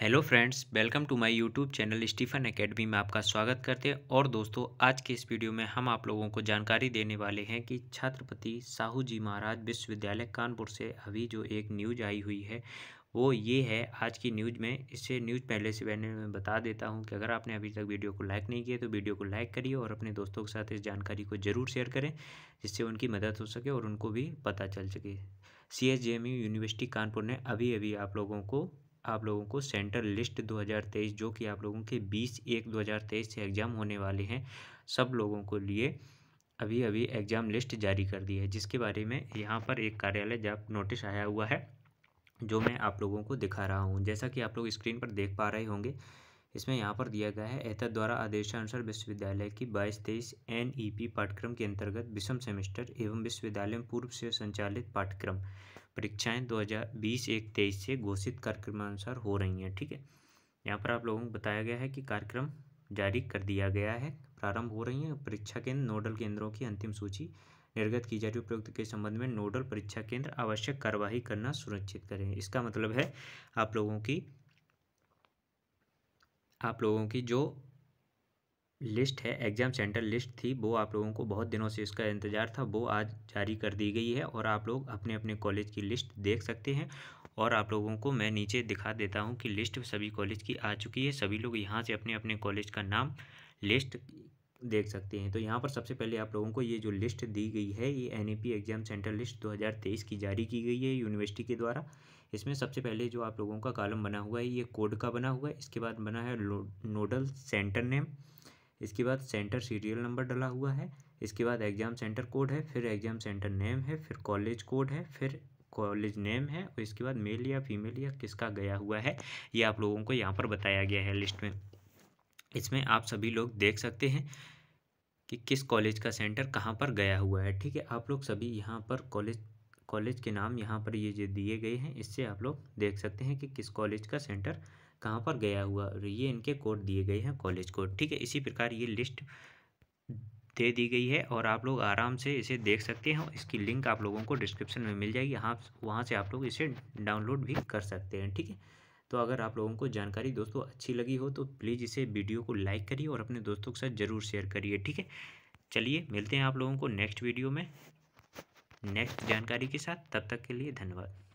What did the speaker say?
hello friends welcome to my YouTube channel Stephen academy में आपका स्वागत करते हैं और दोस्तों आज के इस वीडियो में हम आप लोगों को जानकारी देने वाले हैं कि छत्रपति साहू जी महाराज विश्वविद्यालय कानपुर से अभी जो एक न्यूज आई हुई है वो ये है आज की न्यूज में इससे न्यूज पहले से मैंने मैं बता देता हूँ कि अगर आपने अभी तक वीडियो को लाइक नहीं किया तो वीडियो को लाइक करिए और अपने दोस्तों के साथ इस जानकारी को जरूर शेयर करें जिससे उनकी मदद हो सके और उनको भी पता चल सके सी यूनिवर्सिटी कानपुर ने अभी अभी आप लोगों को आप लोगों को सेंटर लिस्ट 2023 जो कि आप लोगों के 20 एक 2023 से एग्ज़ाम होने वाले हैं सब लोगों को लिए अभी अभी एग्ज़ाम लिस्ट जारी कर दी है जिसके बारे में यहाँ पर एक कार्यालय जब नोटिस आया हुआ है जो मैं आप लोगों को दिखा रहा हूँ जैसा कि आप लोग स्क्रीन पर देख पा रहे होंगे इसमें यहाँ पर दिया गया है एतद द्वारा आदेशानुसार विश्वविद्यालय की बाईस तेईस एन पाठ्यक्रम के अंतर्गत विषम सेमेस्टर एवं विश्वविद्यालय में पूर्व से संचालित पाठ्यक्रम परीक्षाएं 2020 एक तेईस से घोषित कार्यक्रमानुसार हो रही हैं ठीक है यहाँ पर आप लोगों को बताया गया है कि कार्यक्रम जारी कर दिया गया है प्रारंभ हो रही हैं परीक्षा केंद्र नोडल केंद्रों की अंतिम सूची निर्गत की जा रही उपयुक्त के संबंध में नोडल परीक्षा केंद्र आवश्यक कार्यवाही करना सुनिश्चित करें इसका मतलब है आप लोगों की आप लोगों की जो लिस्ट है एग्ज़ाम सेंटर लिस्ट थी वो आप लोगों को बहुत दिनों से इसका इंतज़ार था वो आज जारी कर दी गई है और आप लोग अपने अपने कॉलेज की लिस्ट देख सकते हैं और आप लोगों को मैं नीचे दिखा देता हूँ कि लिस्ट सभी कॉलेज की आ चुकी है सभी लोग यहाँ से अपने अपने कॉलेज का नाम लिस्ट देख सकते हैं तो यहाँ पर सबसे पहले आप लोगों को ये जो लिस्ट दी गई है ये एन एग्ज़ाम सेंटर लिस्ट 2023 की जारी की गई है यूनिवर्सिटी के द्वारा इसमें सबसे पहले जो आप लोगों का कॉलम बना हुआ है ये कोड का बना हुआ है इसके बाद बना है नोडल सेंटर नेम इसके बाद सेंटर सीरियल नंबर डला हुआ है इसके बाद एग्ज़ाम सेंटर कोड है फिर एग्ज़ाम सेंटर नेम है फिर कॉलेज कोड है फिर कॉलेज नेम है और इसके बाद मेल या फीमेल या किसका गया हुआ है ये आप लोगों को यहाँ पर बताया गया है लिस्ट में इसमें आप सभी लोग देख सकते हैं कि किस कॉलेज का सेंटर कहाँ पर गया हुआ है ठीक है आप लोग सभी यहाँ पर कॉलेज कॉलेज के नाम यहाँ पर ये जो दिए गए हैं इससे आप लोग देख सकते हैं कि किस कॉलेज का सेंटर कहाँ पर गया हुआ और ये इनके कोड दिए गए हैं कॉलेज कोड ठीक है इसी प्रकार ये लिस्ट दे दी गई है और आप लोग आराम से इसे देख सकते हैं इसकी लिंक आप लोगों को डिस्क्रिप्शन में मिल जाएगी यहाँ वहाँ से आप लोग इसे डाउनलोड भी कर सकते हैं ठीक है तो अगर आप लोगों को जानकारी दोस्तों अच्छी लगी हो तो प्लीज़ इसे वीडियो को लाइक करिए और अपने दोस्तों के साथ ज़रूर शेयर करिए ठीक है चलिए मिलते हैं आप लोगों को नेक्स्ट वीडियो में नेक्स्ट जानकारी के साथ तब तक के लिए धन्यवाद